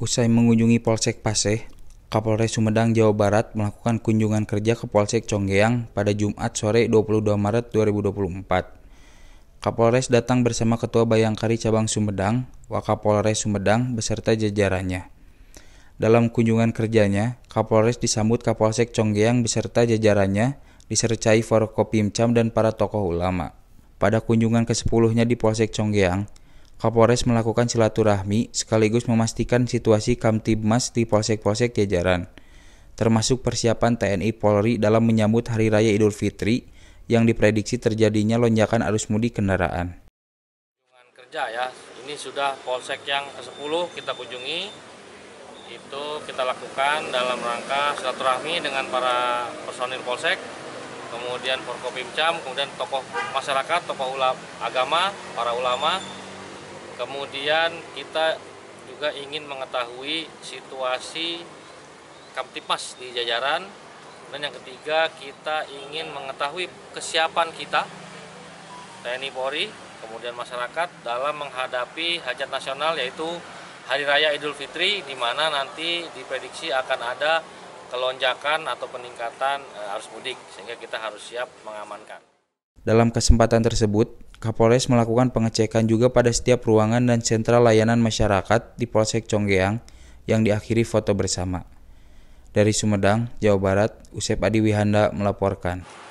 Usai mengunjungi Polsek Paseh, Kapolres Sumedang, Jawa Barat melakukan kunjungan kerja ke Polsek Conggeang pada Jumat sore 22 Maret 2024. Kapolres datang bersama Ketua Bayangkari Cabang Sumedang, Wakapolres Sumedang, beserta jajarannya. Dalam kunjungan kerjanya, Kapolres disambut Kapolsek Conggeang beserta jajarannya, disertai Forkopimcam dan para tokoh ulama. Pada kunjungan ke-10-nya di Polsek Conggeang, Kapolres melakukan silaturahmi sekaligus memastikan situasi Kamtibmas di polsek-polsek jajaran, termasuk persiapan TNI Polri dalam menyambut Hari Raya Idul Fitri yang diprediksi terjadinya lonjakan arus mudik kendaraan. Kerja ya, ini sudah polsek yang ke-10 kita kunjungi, itu kita lakukan dalam rangka silaturahmi dengan para personil polsek, kemudian Forkopimcam, kemudian tokoh masyarakat, tokoh ulama, agama, para ulama, Kemudian kita juga ingin mengetahui situasi Kamtipmas di jajaran dan yang ketiga kita ingin mengetahui kesiapan kita TNI Polri kemudian masyarakat dalam menghadapi hajat nasional yaitu Hari Raya Idul Fitri di mana nanti diprediksi akan ada kelonjakan atau peningkatan eh, arus mudik sehingga kita harus siap mengamankan. Dalam kesempatan tersebut, Kapolres melakukan pengecekan juga pada setiap ruangan dan sentra layanan masyarakat di Polsek Conggeang yang diakhiri foto bersama. Dari Sumedang, Jawa Barat, Usep Adi Wihanda melaporkan.